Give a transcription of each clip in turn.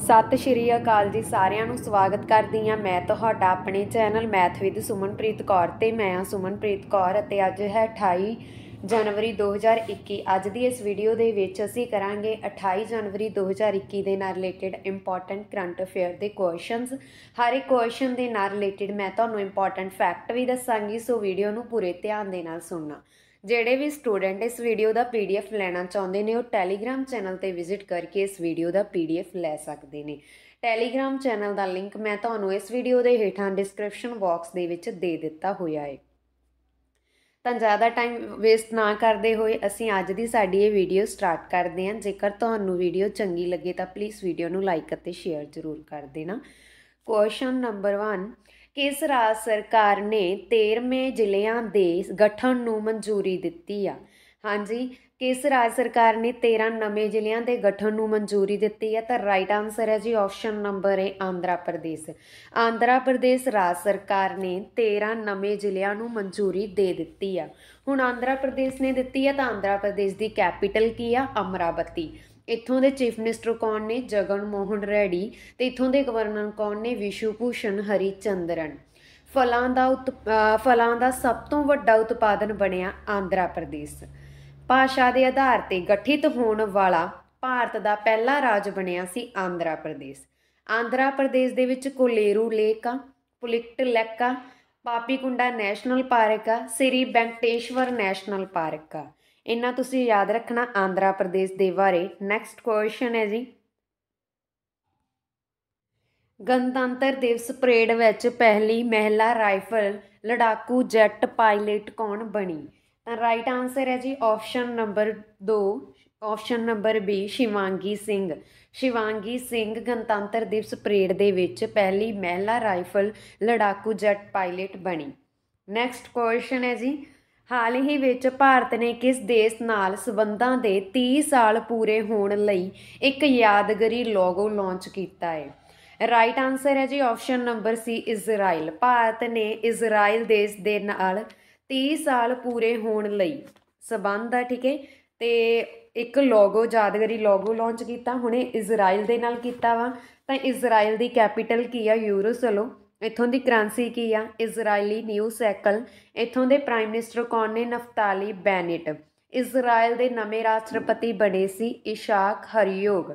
ਸਤਿ ਸ਼੍ਰੀ ਅਕਾਲ ਜੀ ਸਾਰਿਆਂ ਨੂੰ ਸਵਾਗਤ ਕਰਦੀ ਆ ਮੈਂ ਤੁਹਾਡਾ ਆਪਣੇ channel math with Sumanpreet Kaur ਤੇ ਮੈਂ ਆ ਸੁਮਨਪ੍ਰੀਤ ਕੌਰ ਅਤੇ ਅੱਜ ਹੈ 28 ਜਨਵਰੀ 2021 ਅੱਜ ਦੀ ਇਸ ਵੀਡੀਓ ਦੇ ਵਿੱਚ ਅਸੀਂ ਕਰਾਂਗੇ 28 ਜਨਵਰੀ 2021 ਦੇ ਨਾਲ ਰਿਲੇਟਡ ਇੰਪੋਰਟੈਂਟ ਕਰੰਟ ਅਫੇਅਰ ਦੇ ਕੁਐਸਚਨਸ ਹਰ ਇੱਕ ਕੁਐਸਚਨ ਦੇ ਨਾਲ ਰਿਲੇਟਡ ਮੈਂ ਤੁਹਾਨੂੰ ਇੰਪੋਰਟੈਂਟ ਫੈਕਟ ਵੀ ਦੱਸਾਂਗੀ ਸੋ ਵੀਡੀਓ ਨੂੰ ਪੂਰੇ ਧਿਆਨ ਦੇ ਨਾਲ ਸੁਣਨਾ ਜਿਹੜੇ ਵੀ ਸਟੂਡੈਂਟ ਇਸ ਵੀਡੀਓ ਦਾ ਪੀਡੀਐਫ ਲੈਣਾ ਚਾਹੁੰਦੇ ਨੇ ਉਹ ਟੈਲੀਗ੍ਰam ਚੈਨਲ ਤੇ ਵਿਜ਼ਿਟ ਕਰਕੇ ਇਸ ਵੀਡੀਓ ਦਾ ਪੀਡੀਐਫ ਲੈ ਸਕਦੇ ਨੇ ਟੈਲੀਗ੍ਰam ਚੈਨਲ ਦਾ ਲਿੰਕ ਮੈਂ ਤੁਹਾਨੂੰ ਇਸ ਵੀਡੀਓ ਦੇ ਹੇਠਾਂ ਡਿਸਕ੍ਰਿਪਸ਼ਨ ਬਾਕਸ ਦੇ ਵਿੱਚ ਦੇ ਦਿੱਤਾ ਹੋਇਆ ਹੈ ਤਾਂ ਜ਼ਿਆਦਾ ਟਾਈਮ ਵੇਸਟ ਨਾ ਕਰਦੇ ਹੋਏ ਅਸੀਂ ਅੱਜ ਦੀ ਸਾਡੀ ਇਹ ਵੀਡੀਓ ਸਟਾਰਟ ਕਰਦੇ ਹਾਂ ਜੇਕਰ ਤੁਹਾਨੂੰ ਵੀਡੀਓ ਚੰਗੀ ਲੱਗੇ ਤਾਂ ਪਲੀਜ਼ ਵੀਡੀਓ ਨੂੰ ਲਾਈਕ ਅਤੇ ਸ਼ੇਅਰ ਜ਼ਰੂਰ ਕਰ ਦੇਣਾ ਕੁਐਸਚਨ ਨੰਬਰ 1 ਕਿਸ ਰਾਜ ਸਰਕਾਰ ਨੇ 13ਵੇਂ ਜ਼ਿਲ੍ਹਿਆਂ ਦੇ ਗਠਨ ਨੂੰ ਮਨਜ਼ੂਰੀ ਦਿੱਤੀ ਆ ਹਾਂਜੀ ਕਿਸ ਰਾਜ ਸਰਕਾਰ ਨੇ 13 ਨਵੇਂ ਜ਼ਿਲ੍ਹਿਆਂ ਦੇ ਗਠਨ ਨੂੰ ਮਨਜ਼ੂਰੀ ਦਿੱਤੀ ਹੈ ਤਾਂ ਰਾਈਟ ਆਨਸਰ ਹੈ ਜੀ ਆਪਸ਼ਨ ਨੰਬਰ ਹੈ ਆਂਧਰਾ ਪ੍ਰਦੇਸ਼ ਆਂਧਰਾ ਪ੍ਰਦੇਸ਼ ਰਾਜ ਸਰਕਾਰ ਨੇ 13 ਨਵੇਂ ਜ਼ਿਲ੍ਹਿਆਂ ਨੂੰ ਮਨਜ਼ੂਰੀ ਦੇ ਦਿੱਤੀ ਆ ਹੁਣ ਆਂਧਰਾ ਪ੍ਰਦੇਸ਼ ਨੇ ਦਿੱਤੀ ਹੈ ਤਾਂ ਆਂਧਰਾ ਪ੍ਰਦੇਸ਼ ਦੀ ਕੈਪੀਟਲ ਕੀ ਆ ਅਮਰਾਵਤੀ ਇੱਥੋਂ ਦੇ ਚੀਫ ਮਿਨਿਸਟਰ ਕੌਣ ਨੇ ਜਗਨ ਮੋਹਨ ਰੈਡੀ ਤੇ ਇੱਥੋਂ ਦੇ ਗਵਰਨਰ ਕੌਣ ਨੇ ਵਿਸ਼ੂ ਭੂਸ਼ਣ ਹਰੀ ਚੰਦਰਨ ਫਲਾਂ ਦਾ ਫਲਾਂ ਦਾ ਸਭ ਤੋਂ ਵੱਡਾ ਉਤਪਾਦਨ ਬਣਿਆ ਆਂਧਰਾ ਪ੍ਰਦੇਸ਼ ਭਾਸ਼ਾ ਦੇ ਆਧਾਰ ਤੇ ਗਠਿਤ ਹੋਣ ਵਾਲਾ ਭਾਰਤ ਦਾ ਪਹਿਲਾ ਰਾਜ ਬਣਿਆ ਸੀ ਆਂਧਰਾ ਪ੍ਰਦੇਸ਼ ਆਂਧਰਾ ਪ੍ਰਦੇਸ਼ ਦੇ ਵਿੱਚ ਕੋਲੇਰੂ ਲੇਕ ਆ ਪੁਲਿਕਟ ਲੇਕ ਆ ਪਾਪੀਕੁੰਡਾ ਨੈਸ਼ਨਲ ਪਾਰਕ ਆ ਸ੍ਰੀ ਬੈਂਕਟੇਸ਼ਵਰ ਨੈਸ਼ਨਲ ਪਾਰਕ ਆ ਇਹਨਾਂ ਤੁਸੀਂ ਯਾਦ ਰੱਖਣਾ ਆਂਧਰਾ ਪ੍ਰਦੇਸ਼ ਦੇ ਬਾਰੇ ਨੈਕਸਟ ਕੁਐਸਚਨ ਹੈ ਜੀ ਗਣਤੰਤਰ ਦਿਵਸ ਪਰੇਡ ਵਿੱਚ ਪਹਿਲੀ ਮਹਿਲਾ ਰਾਈਫਲ ਲੜਾਕੂ ਜੈਟ ਪਾਇਲਟ ਕੌਣ ਬਣੀ ਤਾਂ ਰਾਈਟ ਆਨਸਰ ਹੈ ਜੀ option number 2 option number B Shivangi Singh Shivangi Singh ਗਣਤੰਤਰ ਦਿਵਸ ਪਰੇਡ ਦੇ ਵਿੱਚ ਪਹਿਲੀ ਮਹਿਲਾ ਰਾਈਫਲ ਲੜਾਕੂ ਜੈਟ ਪਾਇਲਟ ਬਣੀ ਨੈਕਸਟ ਕੁਐਸਚਨ ਹੈ ਜੀ ਹਾਲ ਹੀ ਵਿੱਚ ਭਾਰਤ ਨੇ ਕਿਸ ਦੇਸ਼ ਨਾਲ ਸਬੰਧਾਂ ਦੇ 30 ਸਾਲ ਪੂਰੇ ਹੋਣ ਲਈ ਇੱਕ ਯਾਦਗਰੀ ਲੋਗੋ ਲਾਂਚ ਕੀਤਾ ਹੈ ਰਾਈਟ ਆਨਸਰ ਹੈ ਜੀ option number C Israel Bharat ਨੇ ਇਜ਼ਰਾਈਲ ਦੇਸ਼ ਦੇ ਨਾਲ 30 ਸਾਲ ਪੂਰੇ ਹੋਣ ਲਈ ਸਬੰਧ ਹੈ ਠੀਕ ਹੈ ਤੇ ਇੱਕ ਲੋਗੋ ਯਾਦਗਰੀ ਲੋਗੋ ਲਾਂਚ ਕੀਤਾ ਹੁਣੇ ਇਜ਼ਰਾਈਲ ਦੇ ਨਾਲ ਕੀਤਾ ਵਾ ਤਾਂ ਇਜ਼ਰਾਈਲ ਦੀ ਕੈਪੀਟਲ ਕੀ ਆ ਯਰੂਸ਼ਲਮ ਇਥੋਂ ਦੀ ਕਰੰਸੀ ਕੀ ਆ ਇਜ਼ਰਾਈਲੀ ਨਿਊ ਸਾਈਕਲ ਇਥੋਂ ਦੇ ਪ੍ਰਾਈਮ ਮਿਨਿਸਟਰ ਕੌਣ ਨੇ ਨਫਤਾਲੀ ਬੈਨੇਟ ਇਜ਼ਰਾਈਲ ਦੇ ਨਵੇਂ ਰਾਸ਼ਟਰਪਤੀ ਬਣੇ ਸੀ ਇਸ਼ਾਕ ਹਰਯੋਗ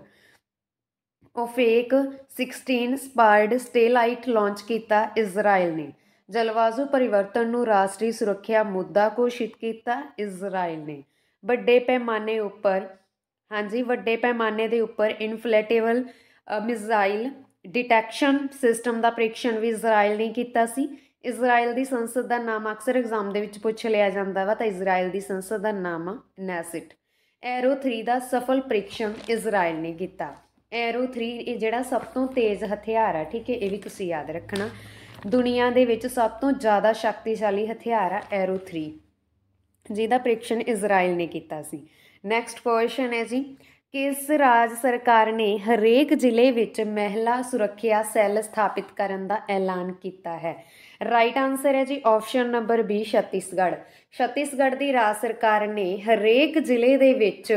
ਫੇਕ 16 ਸਪਾਰਡ ਸਟੇਲਾਈਟ ਲਾਂਚ ਕੀਤਾ ਇਜ਼ਰਾਈਲ ਨੇ ਜਲਵਾਯੂ ਪਰਿਵਰਤਨ ਨੂੰ ਰਾਸ਼ਟਰੀ ਸੁਰੱਖਿਆ ਮੁੱਦਾ ਘੋਸ਼ਿਤ ਕੀਤਾ ਇਜ਼ਰਾਈਲ ਨੇ ਵੱਡੇ ਪੈਮਾਨੇ ਉੱਪਰ ਹਾਂਜੀ ਵੱਡੇ ਪੈਮਾਨੇ ਦੇ ਉੱਪਰ ਇਨਫਲੇਟੇਬਲ ਮਿਜ਼ਾਈਲ ਡਿਟੈਕਸ਼ਨ ਸਿਸਟਮ ਦਾ ਪ੍ਰੀਖਣ ਵੀ ਇਜ਼ਰਾਈਲ ਨੇ ਕੀਤਾ ਸੀ ਇਜ਼ਰਾਈਲ ਦੀ ਸੰਸਦ ਦਾ ਨਾਮ ਅਕਸਰ ਐਗਜ਼ਾਮ ਦੇ ਵਿੱਚ ਪੁੱਛ ਲਿਆ ਜਾਂਦਾ ਵਾ ਤਾਂ ਇਜ਼ਰਾਈਲ ਦੀ ਸੰਸਦ ਦਾ ਨਾਮ ਆ ਨੈਸਿਟ ਐਰੋ 3 ਦਾ ਸਫਲ ਪ੍ਰੀਖਣ ਇਜ਼ਰਾਈਲ ਨੇ ਕੀਤਾ ਐਰੋ 3 ਇਹ ਜਿਹੜਾ ਸਭ ਤੋਂ ਤੇਜ਼ ਹਥਿਆਰ ਆ ਠੀਕ ਹੈ ਇਹ ਵੀ ਤੁਸੀਂ ਯਾਦ ਰੱਖਣਾ ਦੁਨੀਆ ਦੇ ਵਿੱਚ ਸਭ ਤੋਂ ਜ਼ਿਆਦਾ ਸ਼ਕਤੀਸ਼ਾਲੀ ਹਥਿਆਰ ਆ ਐਰੋ 3 ਜਿਹਦਾ ਪ੍ਰੀਖਣ ਇਜ਼ਰਾਈਲ ਨੇ ਕੀਤਾ ਸੀ ਨੈਕਸਟ ਕੁਐਸਚਨ ਹੈ ਜੀ ਇਸ ਰਾਜ ਸਰਕਾਰ ਨੇ ਹਰੇਕ ਜ਼ਿਲ੍ਹੇ ਵਿੱਚ ਮਹਿਲਾ ਸੁਰੱਖਿਆ ਸੈੱਲ ਸਥਾਪਿਤ ਕਰਨ ਦਾ ਐਲਾਨ ਕੀਤਾ ਹੈ ਰਾਈਟ ਆਨਸਰ ਹੈ ਜੀ option number B Chhattisgarh Chhattisgarh ਦੀ ਰਾਜ ਸਰਕਾਰ ਨੇ ਹਰੇਕ ਜ਼ਿਲ੍ਹੇ ਦੇ ਵਿੱਚ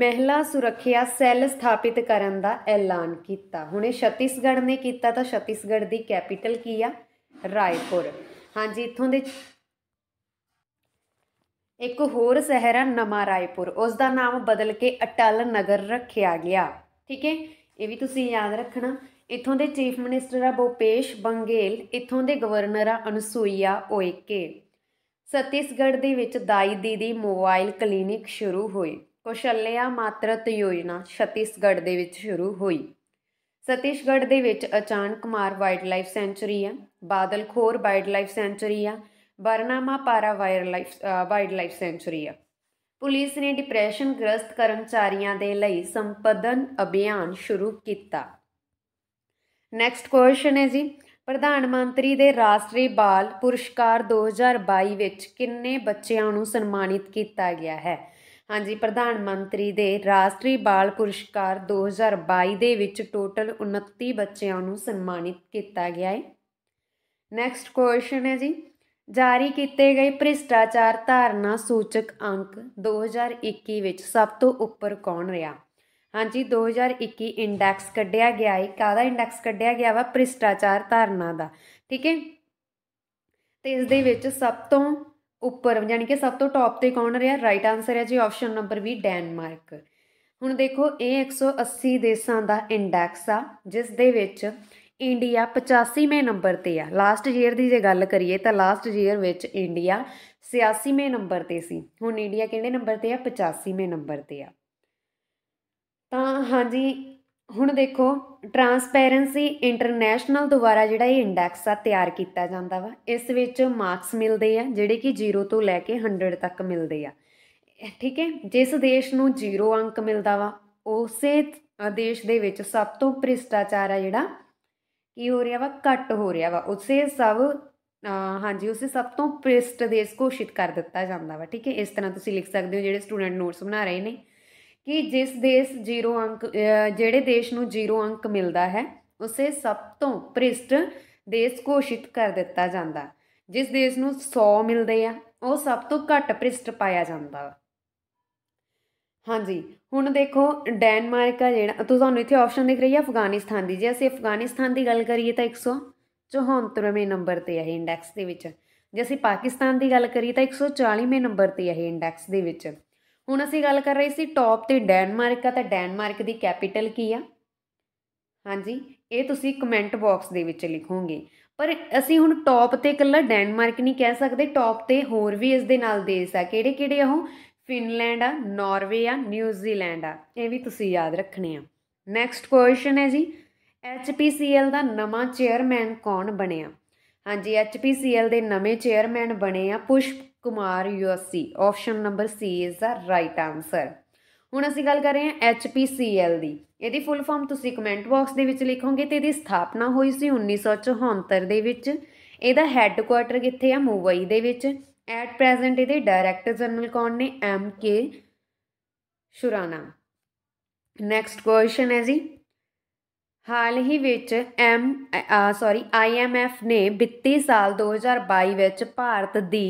ਮਹਿਲਾ ਸੁਰੱਖਿਆ ਸੈੱਲ ਸਥਾਪਿਤ ਕਰਨ ਦਾ ਐਲਾਨ ਕੀਤਾ ਹੁਣੇ ਛਤੀਸਗੜ ਨੇ ਕੀਤਾ ਤਾਂ ਛਤੀਸਗੜ ਦੀ ਕੈਪੀਟਲ ਕੀ ਆ ਰਾਏਪੁਰ ਹਾਂਜੀ ਇੱਥੋਂ ਦੇ ਇੱਕ ਹੋਰ ਸ਼ਹਿਰ ਹੈ ਨਮਾ ਰਾਏਪੁਰ ਉਸ ਦਾ ਨਾਮ ਬਦਲ ਕੇ ਅਟਲ ਨਗਰ ਰੱਖਿਆ ਗਿਆ ਠੀਕ ਹੈ ਇਹ ਵੀ ਤੁਸੀਂ ਯਾਦ ਰੱਖਣਾ ਇਥੋਂ ਦੇ ਚੀਫ ਮਿਨਿਸਟਰ ਆ ਬੋਪੇਸ਼ ਬੰਗੇਲ ਇਥੋਂ ਦੇ ਗਵਰਨਰ ਆ ਅਨਸੂਈਆ ਓਏਕੇ ਸਤਿਸਗੜ ਦੇ ਵਿੱਚ ਦਾਈ ਦੀਦੀ ਮੋਬਾਈਲ ਕਲੀਨਿਕ ਸ਼ੁਰੂ ਹੋਈ ਕੁਸ਼ਲਿਆ ਮਾਤਰਤ ਯੋਜਨਾ ਛੱਤੀਸਗੜ੍ਹ ਦੇ ਵਿੱਚ ਸ਼ੁਰੂ ਹੋਈ ਸਤਿਸਗੜ ਦੇ ਵਿੱਚ ਅਚਾਨਕ ਮਾਰ ਵਾਈਲਡ ਲਾਈਫ ਸੈਂਚਰੀ ਆ ਬਾਦਲਖੋਰ ਵਾਈਲਡ ਲਾਈਫ ਸੈਂਚਰੀ ਆ Barnawapara wildlife wildlife sanctuary ਆ ਪੁਲਿਸ ਨੇ ਡਿਪਰੈਸ਼ਨ ਗ੍ਰਸਤ ਕਰਮਚਾਰੀਆਂ ਦੇ ਲਈ ਸੰਪਦਨ ਅਭਿਆਨ ਸ਼ੁਰੂ ਕੀਤਾ ਨੈਕਸਟ ਕੁਐਸਚਨ ਹੈ ਜੀ ਪ੍ਰਧਾਨ ਮੰਤਰੀ ਦੇ ਰਾਸ਼ਟਰੀ ਬਾਲ ਪੁਰਸਕਾਰ 2022 ਵਿੱਚ ਕਿੰਨੇ ਬੱਚਿਆਂ ਨੂੰ ਸਨਮਾਨਿਤ ਕੀਤਾ ਗਿਆ ਹੈ ਹਾਂਜੀ ਪ੍ਰਧਾਨ ਮੰਤਰੀ ਦੇ ਰਾਸ਼ਟਰੀ ਬਾਲ ਪੁਰਸਕਾਰ 2022 ਦੇ ਵਿੱਚ ਟੋਟਲ 29 ਬੱਚਿਆਂ ਨੂੰ ਸਨਮਾਨਿਤ ਕੀਤਾ ਗਿਆ ਹੈ ਨੈਕਸਟ ਕੁਐਸਚਨ ਹੈ ਜੀ ਜਾਰੀ ਕੀਤੇ ਗਏ ਭ੍ਰਿਸ਼ਟਾਚਾਰ ਧਾਰਨਾ ਸੂਚਕ ਅੰਕ 2021 ਵਿੱਚ ਸਭ ਤੋਂ ਉੱਪਰ ਕੌਣ ਰਿਹਾ ਹਾਂਜੀ 2021 ਇੰਡੈਕਸ ਕੱਢਿਆ ਗਿਆ ਹੈ ਕਾਹਦਾ ਇੰਡੈਕਸ ਕੱਢਿਆ ਗਿਆ ਵਾ ਭ੍ਰਿਸ਼ਟਾਚਾਰ ਧਾਰਨਾ ਦਾ ਠੀਕ ਹੈ ਤੇ ਇਸ ਦੇ ਵਿੱਚ ਸਭ ਤੋਂ ਉੱਪਰ ਯਾਨੀ ਕਿ ਸਭ ਤੋਂ ਟੌਪ ਤੇ ਕੌਣ ਰਿਹਾ ਰਾਈਟ ਆਨਸਰ ਹੈ ਜੀ ਆਪਸ਼ਨ ਨੰਬਰ 20 ਡੈਨਮਾਰਕ ਹੁਣ ਦੇਖੋ ਇਹ 180 ਦੇਸ਼ਾਂ ਦਾ ਇੰਡੈਕਸ ਆ ਜਿਸ ਦੇ ਵਿੱਚ ਇੰਡੀਆ 85ਵੇਂ ਨੰਬਰ ਤੇ ਆ ਲਾਸਟ ਈਅਰ ਦੀ ਜੇ ਗੱਲ ਕਰੀਏ ਤਾਂ ਲਾਸਟ ਈਅਰ ਵਿੱਚ ਇੰਡੀਆ 86ਵੇਂ ਨੰਬਰ ਤੇ ਸੀ ਹੁਣ ਇੰਡੀਆ ਕਿਹੜੇ ਨੰਬਰ ਤੇ ਆ 85ਵੇਂ ਨੰਬਰ ਤੇ ਆ ਤਾਂ ਹਾਂਜੀ ਹੁਣ ਦੇਖੋ ਟਰਾਂਸਪੈਰੈਂਸੀ ਇੰਟਰਨੈਸ਼ਨਲ ਦੁਆਰਾ ਜਿਹੜਾ ਇਹ ਇੰਡੈਕਸ ਆ ਤਿਆਰ ਕੀਤਾ ਜਾਂਦਾ ਵਾ ਇਸ ਵਿੱਚ ਮਾਰਕਸ ਮਿਲਦੇ ਆ ਜਿਹੜੇ ਕਿ 0 ਤੋਂ ਲੈ ਕੇ 100 ਤੱਕ ਮਿਲਦੇ ਆ ਠੀਕ ਹੈ ਜਿਸ ਦੇਸ਼ ਨੂੰ 0 ਅੰਕ ਮਿਲਦਾ ਵਾ ਉਸੇ ਦੇਸ਼ ਦੇ ਵਿੱਚ ਸਭ ਤੋਂ ਭ੍ਰਿਸ਼ਟਾਚਾਰ ਆ ਜਿਹੜਾ ਕੀ ਹੋ ਰਿਹਾ ਵਾ ਘਟ ਹੋ ਰਿਹਾ ਵਾ ਉਸੇ ਸਭ ਹਾਂਜੀ ਉਸੇ ਸਭ ਤੋਂ ਪ੍ਰਿਸ਼ਟ ਦੇਸ਼ ਘੋਸ਼ਿਤ ਕਰ ਦਿੱਤਾ ਜਾਂਦਾ ਵਾ ਠੀਕ ਹੈ ਇਸ ਤਰ੍ਹਾਂ ਤੁਸੀਂ ਲਿਖ ਸਕਦੇ ਹੋ ਜਿਹੜੇ ਸਟੂਡੈਂਟ ਨੋਟਸ ਬਣਾ ਰਹੇ ਨੇ ਕਿ ਜਿਸ ਦੇਸ਼ 0 ਅੰਕ ਜਿਹੜੇ ਦੇਸ਼ ਨੂੰ 0 ਅੰਕ ਮਿਲਦਾ ਹੈ ਉਸੇ ਸਭ ਤੋਂ ਪ੍ਰਿਸ਼ਟ ਦੇਸ਼ ਘੋਸ਼ਿਤ ਕਰ ਦਿੱਤਾ ਜਾਂਦਾ ਜਿਸ ਦੇਸ਼ ਨੂੰ 100 ਮਿਲਦੇ ਆ ਉਹ ਸਭ ਤੋਂ ਘੱਟ ਪ੍ਰਿਸ਼ਟ ਪਾਇਆ ਜਾਂਦਾ ਹਾਂਜੀ ਹੁਣ ਦੇਖੋ ਡੈਨਮਾਰਕ ਆ ਜਿਹੜਾ ਤੁਹਾਨੂੰ ਇੱਥੇ ਆਪਸ਼ਨ ਦਿਖ ਰਹੀ ਹੈ ਅਫਗਾਨਿਸਤਾਨ ਦੀ ਜੇ ਅਸੀਂ ਅਫਗਾਨਿਸਤਾਨ ਦੀ ਗੱਲ ਕਰੀਏ ਤਾਂ 174ਵੇਂ ਨੰਬਰ ਤੇ ਹੈ ਇੰਡੈਕਸ ਦੇ ਵਿੱਚ ਜੇ ਅਸੀਂ ਪਾਕਿਸਤਾਨ ਦੀ ਗੱਲ ਕਰੀਏ ਤਾਂ 140ਵੇਂ ਨੰਬਰ ਤੇ ਹੈ ਇੰਡੈਕਸ ਦੇ ਵਿੱਚ ਹੁਣ ਅਸੀਂ ਗੱਲ ਕਰ ਰਹੇ ਸੀ ਟੌਪ ਤੇ ਡੈਨਮਾਰਕ ਆ ਤਾਂ ਡੈਨਮਾਰਕ ਦੀ ਕੈਪੀਟਲ ਕੀ ਆ ਹਾਂਜੀ ਇਹ ਤੁਸੀਂ ਕਮੈਂਟ ਬਾਕਸ ਦੇ ਵਿੱਚ ਲਿਖੋਗੇ ਪਰ ਅਸੀਂ ਹੁਣ ਟੌਪ ਤੇ ਇਕੱਲਾ ਡੈਨਮਾਰਕ ਨਹੀਂ ਕਹਿ ਸਕਦੇ ਟੌਪ ਤੇ ਹੋਰ ਵੀ ਇਸ ਦੇ ਨਾਲ ਦੇਸ਼ ਆ ਕਿਹੜੇ ਕਿਹੜੇ ਉਹ ਫਿਨਲੈਂਡ ਆ ਨਾਰਵੇ ਆ ਨਿਊਜ਼ੀਲੈਂਡ ਆ ਇਹ ਵੀ ਤੁਸੀਂ ਯਾਦ ਰੱਖਣੇ ਆ ਨੈਕਸਟ ਕੁਐਸਚਨ ਹੈ ਜੀ ਐਚਪੀਸੀਐਲ ਦਾ ਨਵਾਂ ਚੇਅਰਮੈਨ ਕੌਣ ਬਣਿਆ ਹਾਂਜੀ ਐਚਪੀਸੀਐਲ ਦੇ ਨਵੇਂ ਚੇਅਰਮੈਨ ਬਣੇ ਆ ਪੁਸ਼ਪ ਕੁਮਾਰ ਯੂਐਸਸੀ option number C is the right answer ਹੁਣ ਅਸੀਂ ਗੱਲ ਕਰ ਰਹੇ ਹਾਂ ਐਚਪੀਸੀਐਲ ਦੀ ਇਹਦੀ ਫੁੱਲ ਫਾਰਮ ਤੁਸੀਂ ਕਮੈਂਟ ਬਾਕਸ ਦੇ ਵਿੱਚ ਲਿਖੋਗੇ ਤੇ ਇਹਦੀ ਸਥਾਪਨਾ ਹੋਈ ਸੀ 1974 ਦੇ ਵਿੱਚ ਇਹਦਾ ਹੈੱਡਕੁਆਰਟਰ ਕਿੱਥੇ ਆ ਮੁੰਬਈ ਦੇ ਵਿੱਚ ਐਟ ਪ੍ਰੈਜ਼ੈਂਟ ਇਹਦੇ ਡਾਇਰੈਕਟਰ ਜਨਰਲ ਕੌਣ ਨੇ M K Surana next question ਹੈ ਜੀ ਹਾਲ ਹੀ ਵਿੱਚ ਐਮ ਸੌਰੀ ਆਈਐਮਐਫ ਨੇ ਵਿੱਤੀ ਸਾਲ 2022 ਵਿੱਚ ਭਾਰਤ ਦੀ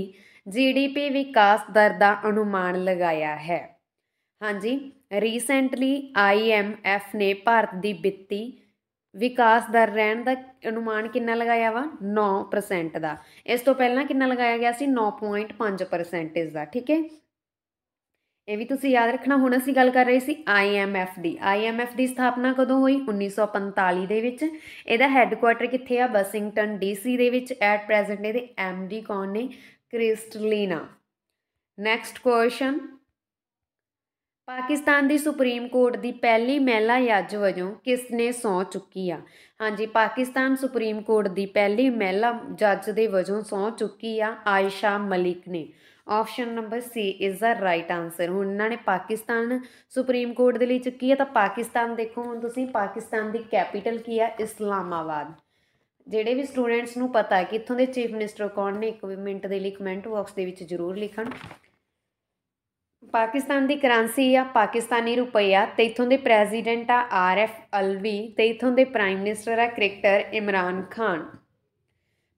ਜੀਡੀਪੀ ਵਿਕਾਸ ਦਰ ਦਾ ਅਨੁਮਾਨ ਲਗਾਇਆ ਹੈ ਹਾਂਜੀ ਰੀਸੈਂਟਲੀ ਆਈਐਮਐਫ ਨੇ ਭਾਰਤ ਦੀ ਵਿੱਤੀ ਵਿਕਾਸ ਦਰ ਰਹਿਣ ਦਾ ਅਨੁਮਾਨ ਕਿੰਨਾ ਲਗਾਇਆ ਵਾ 9% ਦਾ ਇਸ ਤੋਂ ਪਹਿਲਾਂ ਕਿੰਨਾ ਲਗਾਇਆ ਗਿਆ ਸੀ 9.5% ਦਾ ਠੀਕ ਹੈ ਇਹ ਵੀ ਤੁਸੀਂ ਯਾਦ ਰੱਖਣਾ ਹੁਣ ਅਸੀਂ ਗੱਲ ਕਰ ਰਹੇ ਸੀ IMF ਦੀ IMF ਦੀ ਸਥਾਪਨਾ ਕਦੋਂ ਹੋਈ 1945 ਦੇ ਵਿੱਚ ਇਹਦਾ ਹੈੱਡਕੁਆਰਟਰ ਕਿੱਥੇ ਆ ਬਸਿੰਗਟਨ ਡੀਸੀ ਦੇ ਵਿੱਚ ਐਟ ਪ੍ਰੈਜ਼ੈਂਟ ਇਹਦੇ ਐਮਡੀ ਕੌਣ ਨੇ ਕ੍ਰਿਸਟਲੀਨਾ ਨੈਕਸਟ ਕੁਐਸਚਨ ਪਾਕਿਸਤਾਨ ਦੀ ਸੁਪਰੀਮ ਕੋਰਟ ਦੀ ਪਹਿਲੀ ਮਹਿਲਾ ਜੱਜ ਵਜੋਂ ਕਿਸ ਨੇ ਸੌ ਚੁੱਕੀ ਆ ਹਾਂਜੀ ਪਾਕਿਸਤਾਨ ਸੁਪਰੀਮ ਕੋਰਟ ਦੀ ਪਹਿਲੀ ਮਹਿਲਾ ਜੱਜ ਦੇ ਵਜੋਂ ਸੌ ਚੁੱਕੀ ਆ ਆਇਸ਼ਾ ਮਲਿਕ ਨੇ option number C is the right answer ਹੁਣ ਇਹਨਾਂ ਨੇ ਪਾਕਿਸਤਾਨ ਸੁਪਰੀਮ ਕੋਰਟ ਦੇ ਲਈ ਚੁੱਕੀ ਆ ਤਾਂ ਪਾਕਿਸਤਾਨ ਦੇਖੋ ਹੁਣ ਤੁਸੀਂ ਪਾਕਿਸਤਾਨ ਦੀ ਕੈਪੀਟਲ ਕੀ ਆ ਇਸਲਾਮਾਬਾਦ ਜਿਹੜੇ ਵੀ ਸਟੂਡੈਂਟਸ ਨੂੰ ਪਤਾ ਹੈ ਕਿ ਇੱਥੋਂ ਦੇ ਚੀਫ ਮਿਨਿਸਟਰ ਕੌਣ ਨੇ ਇੱਕ ਮਿੰਟ ਦੇ ਲਈ ਕਮੈਂਟ ਬਾਕਸ ਦੇ ਵਿੱਚ ਜ਼ਰੂਰ ਲਿਖਣ ਪਾਕਿਸਤਾਨ ਦੀ ਕਰੰਸੀ ਆ ਪਾਕਿਸਤਾਨੀ ਰੁਪਈਆ ਤੇ ਇਥੋਂ ਦੇ ਪ੍ਰੈਜ਼ੀਡੈਂਟ ਆ ਆਰ ਐਫ ਅਲਵੀ ਤੇ ਇਥੋਂ ਦੇ ਪ੍ਰਾਈਮ ਮਿਨਿਸਟਰ ਆ ਕ੍ਰਿਕਟਰ ਇਮਰਾਨ ਖਾਨ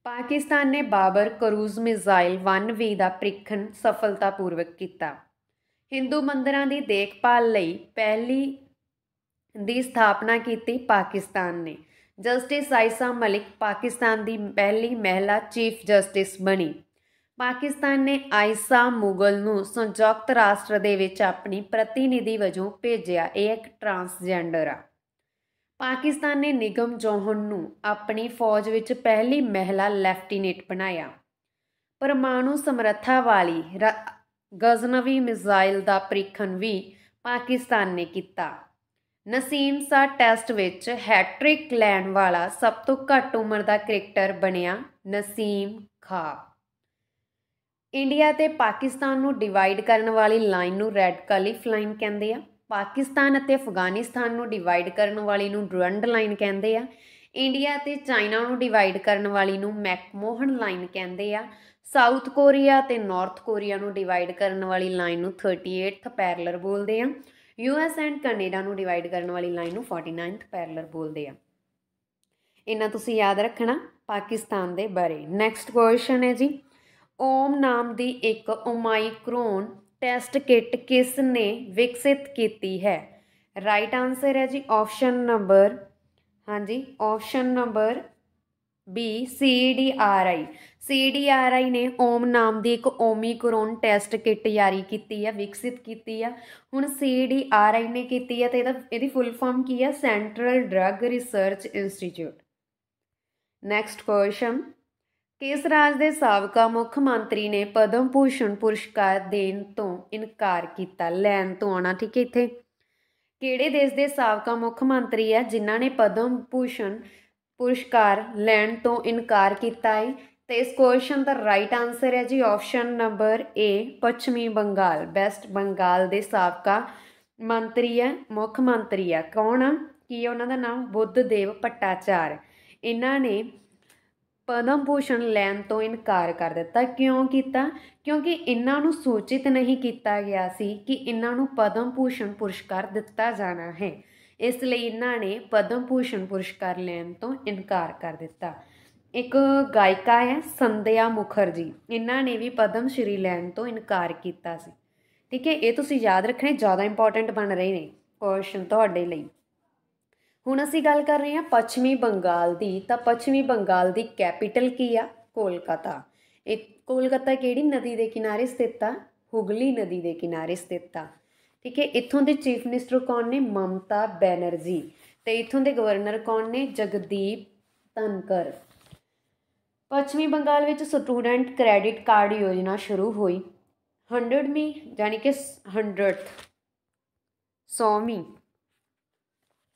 ਪਾਕਿਸਤਾਨ ਨੇ ਬਾਬਰ ਕਰੂਜ਼ ਮਿਜ਼ਾਈਲ 1V ਦਾ ਪ੍ਰੀਖਣ ਸਫਲਤਾਪੂਰਵਕ ਕੀਤਾ ਹਿੰਦੂ ਮੰਦਰਾਂ ਦੀ ਦੇਖਭਾਲ ਲਈ ਪਹਿਲੀ ਦੀ ਸਥਾਪਨਾ ਕੀਤੀ ਪਾਕਿਸਤਾਨ ਨੇ ਜਸਟਿਸ ਆਇਸਾ ਮਲਿਕ ਪਾਕਿਸਤਾਨ ਦੀ ਪਹਿਲੀ ਮਹਿਲਾ ਚੀਫ ਜਸਟਿਸ ਬਣੀ ਪਾਕਿਸਤਾਨ ਨੇ ਆਇਸਾ ਮੁਗਲ ਨੂੰ ਸੰਯੁਕਤ ਰਾਸ਼ਟਰ ਦੇ ਵਿੱਚ ਆਪਣੀ ਪ੍ਰਤੀਨਿਧੀ ਵਜੋਂ ਭੇਜਿਆ ਇਹ ਇੱਕ ਟਰਾਂਸਜੈਂਡਰ ਆ ਪਾਕਿਸਤਾਨ ਨੇ ਨਿਗਮ ਜੋਹਨ ਨੂੰ ਆਪਣੀ ਫੌਜ ਵਿੱਚ ਪਹਿਲੀ ਮਹਿਲਾ ਲੈਫਟੀਨੈਂਟ ਬਣਾਇਆ ਪਰਮਾਣੂ ਸਮਰੱਥਾ ਵਾਲੀ ਗਜ਼ਨਵੀ ਮਿਜ਼ਾਈਲ ਦਾ ਪ੍ਰੀਖਣ ਵੀ ਪਾਕਿਸਤਾਨ ਨੇ ਕੀਤਾ ਨਸੀਮ ਸਾ ਟੈਸਟ ਵਿੱਚ ਹੈਟ੍ਰਿਕ ਲੈਣ ਵਾਲਾ ਸਭ ਤੋਂ ਘੱਟ ਉਮਰ ਦਾ ਕ੍ਰਿਕਟਰ ਬਣਿਆ ਨਸੀਮ ਖਾ ਇੰਡੀਆ ਤੇ ਪਾਕਿਸਤਾਨ ਨੂੰ ਡਿਵਾਈਡ ਕਰਨ ਵਾਲੀ ਲਾਈਨ ਨੂੰ ਰੈੱਡ ਕਲਿਫ ਲਾਈਨ ਕਹਿੰਦੇ ਆ ਪਾਕਿਸਤਾਨ ਅਤੇ ਅਫਗਾਨਿਸਤਾਨ ਨੂੰ ਡਿਵਾਈਡ ਕਰਨ ਵਾਲੀ ਨੂੰ ਡਰੰਡ ਲਾਈਨ ਕਹਿੰਦੇ ਆ ਇੰਡੀਆ ਤੇ ਚਾਈਨਾ ਨੂੰ ਡਿਵਾਈਡ ਕਰਨ ਵਾਲੀ ਨੂੰ ਮੈਕਮੋਹਨ ਲਾਈਨ ਕਹਿੰਦੇ ਆ ਸਾਊਥ ਕੋਰੀਆ ਤੇ ਨਾਰਥ ਕੋਰੀਆ ਨੂੰ ਡਿਵਾਈਡ ਕਰਨ ਵਾਲੀ ਲਾਈਨ ਨੂੰ 38th ਪੈਰਲਰ ਬੋਲਦੇ ਆ ਯੂਐਸ ਐਂਡ ਕੈਨੇਡਾ ਨੂੰ ਡਿਵਾਈਡ ਕਰਨ ਵਾਲੀ ਲਾਈਨ ਨੂੰ 49th ਪੈਰਲਰ ਬੋਲਦੇ ਆ ਇਹਨਾਂ ਤੁਸੀਂ ਯਾਦ ਰੱਖਣਾ ਪਾਕਿਸਤਾਨ ਦੇ ਬਾਰੇ ਨੈਕਸਟ ਕੁਐਸਚਨ ਹੈ ਜੀ ਓਮ ਨਾਮ ਦੀ ਇੱਕ ਓਮਾਈਕਰੋਨ ਟੈਸਟ ਕਿੱਟ ਕਿਸ ਨੇ ਵਿਕਸਿਤ ਕੀਤੀ ਹੈ ਰਾਈਟ ਆਨਸਰ ਹੈ ਜੀ ਆਪਸ਼ਨ ਨੰਬਰ ਹਾਂਜੀ option number B C D R I C D R I ਨੇ ਓਮ ਨਾਮ ਦੀ ਇੱਕ ਓਮਿਕਰੋਨ ਟੈਸਟ ਕਿੱਟ ਜਾਰੀ ਕੀਤੀ ਹੈ ਵਿਕਸਿਤ ਕੀਤੀ ਹੈ ਹੁਣ ਸੀ ਡੀ ਆਰ ਆਈ ਨੇ ਕੀਤੀ ਹੈ ਤੇ ਇਹਦਾ ਇਹਦੀ ਫੁੱਲ ਫਾਰਮ ਕੀ ਹੈ central drug research institute next question ਕੇਸ ਰਾਜ ਦੇ ਸਾਬਕਾ ਮੁੱਖ ਮੰਤਰੀ ਨੇ ਪਦਮ ਭੂਸ਼ਣ ਪੁਰਸਕਾਰ ਦੇਣ ਤੋਂ ਇਨਕਾਰ ਕੀਤਾ ਲੈਣ ਤੋਂ ਆਣਾ ਠੀਕ ਹੈ ਇੱਥੇ ਕਿਹੜੇ ਦੇਸ਼ ਦੇ ਸਾਬਕਾ ਮੁੱਖ ਮੰਤਰੀ ਹੈ ਜਿਨ੍ਹਾਂ ਨੇ ਪਦਮ ਭੂਸ਼ਣ ਪੁਰਸਕਾਰ ਲੈਣ ਤੋਂ ਇਨਕਾਰ ਕੀਤਾ ਹੈ ਤੇ ਇਸ ਕੁਐਸਚਨ ਦਾ ਰਾਈਟ ਆਨਸਰ ਹੈ ਜੀ ਆਪਸ਼ਨ ਨੰਬਰ ਏ ਪੱਛਮੀ ਬੰਗਾਲ ਬੈਸਟ ਬੰਗਾਲ ਦੇ ਸਾਬਕਾ ਮੰਤਰੀ ਹੈ ਮੁੱਖ ਮੰਤਰੀ ਹੈ ਕੌਣ ਕੀ ਉਹਨਾਂ ਦਾ ਨਾਮ ਬੁੱਧਦੇਵ ਪਟਾਚਾਰ ਇਹਨਾਂ ਨੇ ਪਦਮ ਭੂਸ਼ਣ ਲੈਣ ਤੋਂ ਇਨਕਾਰ ਕਰ ਦਿੱਤਾ ਕਿਉਂ ਕੀਤਾ ਕਿਉਂਕਿ ਇਹਨਾਂ ਨੂੰ ਸੂਚਿਤ ਨਹੀਂ ਕੀਤਾ ਗਿਆ ਸੀ ਕਿ ਇਹਨਾਂ ਨੂੰ ਪਦਮ ਭੂਸ਼ਣ ਪੁਰਸਕਾਰ ਦਿੱਤਾ ਜਾਣਾ ਹੈ ਇਸ ਲਈ ਇਹਨਾਂ ਨੇ ਪਦਮ ਭੂਸ਼ਣ ਪੁਰਸਕਾਰ ਲੈਣ ਤੋਂ ਇਨਕਾਰ ਕਰ ਦਿੱਤਾ ਇੱਕ ਗਾਇਕਾ ਹੈ ਸੰਧਿਆ ਮੁਖਰਜੀ ਇਹਨਾਂ ਨੇ ਵੀ ਪਦਮ ਸ਼੍ਰੀ ਲੈਣ ਤੋਂ ਇਨਕਾਰ ਕੀਤਾ ਸੀ ਠੀਕ ਹੈ ਇਹ ਤੁਸੀਂ ਯਾਦ ਰੱਖਣੇ ਜ਼ਿਆਦਾ ਇੰਪੋਰਟੈਂਟ ਬਣ ਰਹੇ ਨੇ ਕੁਐਸਚਨ ਤੁਹਾਡੇ ਲਈ ਹੁਣ ਅਸੀਂ ਗੱਲ ਕਰ ਰਹੇ ਹਾਂ ਪੱਛਮੀ ਬੰਗਾਲ ਦੀ ਤਾਂ ਪੱਛਮੀ ਬੰਗਾਲ ਦੀ ਕੈਪੀਟਲ ਕੀ ਆ ਕੋਲਕਾਤਾ ਇਹ ਕੋਲਕਾਤਾ ਕਿਹੜੀ ਨਦੀ ਦੇ ਕਿਨਾਰੇ ਸਥਿਤ ਆ ਹੁਗਲੀ ਨਦੀ ਦੇ ਕਿਨਾਰੇ ਸਥਿਤ ਆ ਠੀਕ ਹੈ ਇੱਥੋਂ ਦੇ ਚੀਫ ਮਿਨਿਸਟਰ ਕੌਣ ਨੇ ਮਮਤਾ ਬੈਨਰਜੀ ਤੇ ਇੱਥੋਂ ਦੇ ਗਵਰਨਰ ਕੌਣ ਨੇ ਜਗਦੀਪ ਧਨਕਰ ਪੱਛਮੀ ਬੰਗਾਲ ਵਿੱਚ ਸਟੂਡੈਂਟ ਕ੍ਰੈਡਿਟ ਕਾਰਡ ਯੋਜਨਾ ਸ਼ੁਰੂ ਹੋਈ 100ਵੀਂ ਯਾਨੀ ਕਿ 100 100ਵੀਂ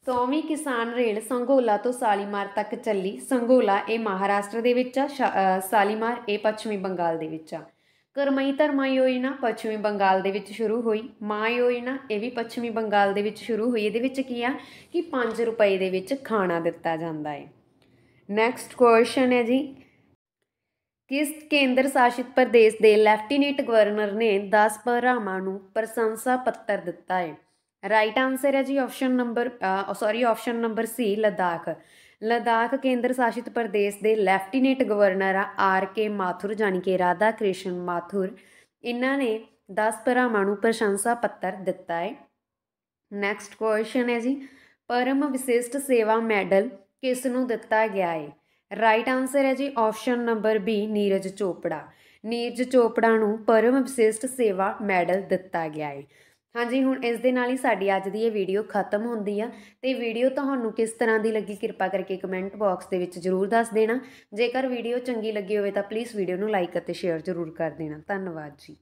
ਸੌਵੀਂ ਕਿਸਾਨ ਰੇਲ ਸੰਘੋਲਾ ਤੋਂ ਸਾਲੀਮਾਰ ਤੱਕ ਚੱਲੀ ਸੰਘੋਲਾ ਇਹ ਮਹਾਰਾਸ਼ਟਰ ਦੇ ਵਿੱਚ ਆ ਸਾਲੀਮਾਰ ਇਹ ਪੱਛਮੀ ਬੰਗਾਲ ਦੇ ਵਿੱਚ ਆ ਕਰਮਈ ਧਰਮਾ ਯੋਜਨਾ ਪੱਛਮੀ ਬੰਗਾਲ ਦੇ ਵਿੱਚ ਸ਼ੁਰੂ ਹੋਈ ਮਾਂ ਯੋਜਨਾ ਇਹ ਵੀ ਪੱਛਮੀ ਬੰਗਾਲ ਦੇ ਵਿੱਚ ਸ਼ੁਰੂ ਹੋਈ ਇਹਦੇ ਵਿੱਚ ਕੀ ਆ ਕਿ 5 ਰੁਪਏ ਦੇ ਵਿੱਚ ਖਾਣਾ ਦਿੱਤਾ ਜਾਂਦਾ ਹੈ ਨੈਕਸਟ ਕੁਐਸਚਨ ਹੈ ਜੀ ਕਿਸ ਕੇਂਦਰ ਸ਼ਾਸਿਤ ਪ੍ਰਦੇਸ਼ ਦੇ ਲੈਫਟੀਨੈਂਟ ਗਵਰਨਰ ਨੇ 10 ਭਰਾਵਾਂ ਨੂੰ ਪ੍ਰਸ਼ੰਸਾ ਪੱਤਰ ਦਿੱਤਾ ਹੈ ਰਾਈਟ ਆਨਸਰ ਹੈ ਜੀ option number sorry option number C Ladakh Ladakh ਕੇਂਦਰ ਸ਼ਾਸਿਤ ਪ੍ਰਦੇਸ਼ ਦੇ ਲੈਫਟੀਨੈਂਟ ਗਵਰਨਰ ਆ ਆਰ ਕੇ ਮਾਥੁਰ ਜਾਨੀ ਕਿ ਰਾਧਾ ਕ੍ਰਿਸ਼ਨ ਮਾਥੁਰ ਇਹਨਾਂ ਨੇ 10 ਪਰਮਾਣੂ ਨੂੰ ਪ੍ਰਸ਼ੰਸਾ ਪੱਤਰ ਦਿੱਤਾ ਹੈ ਨੈਕਸਟ ਕੁਐਸਚਨ ਹੈ ਜੀ ਪਰਮ ਵਿਸ਼ੇਸ਼ਟ ਸੇਵਾ ਮੈਡਲ ਕਿਸ ਨੂੰ ਦਿੱਤਾ ਗਿਆ ਹੈ ਰਾਈਟ ਆਨਸਰ ਹੈ ਜੀ option number B Neeraj Chopra Neeraj Chopra ਨੂੰ ਪਰਮ ਵਿਸ਼ੇਸ਼ਟ ਸੇਵਾ ਮੈਡਲ ਦਿੱਤਾ ਗਿਆ ਹੈ ਹਾਂਜੀ ਹੁਣ ਇਸ ਦੇ ਨਾਲ ਹੀ ਸਾਡੀ ਅੱਜ ਦੀ ਇਹ ਵੀਡੀਓ ਖਤਮ ਹੁੰਦੀ ਆ ਤੇ ਵੀਡੀਓ ਤੁਹਾਨੂੰ ਕਿਸ ਤਰ੍ਹਾਂ ਦੀ ਲੱਗੀ ਕਿਰਪਾ ਕਰਕੇ ਕਮੈਂਟ ਬਾਕਸ ਦੇ ਵਿੱਚ ਜ਼ਰੂਰ ਦੱਸ ਦੇਣਾ ਜੇਕਰ ਵੀਡੀਓ ਚੰਗੀ ਲੱਗੀ ਹੋਵੇ ਤਾਂ ਪਲੀਜ਼ ਵੀਡੀਓ ਨੂੰ ਲਾਈਕ ਅਤੇ ਸ਼ੇਅਰ ਜ਼ਰੂਰ ਕਰ ਦੇਣਾ ਧੰਨਵਾਦ ਜੀ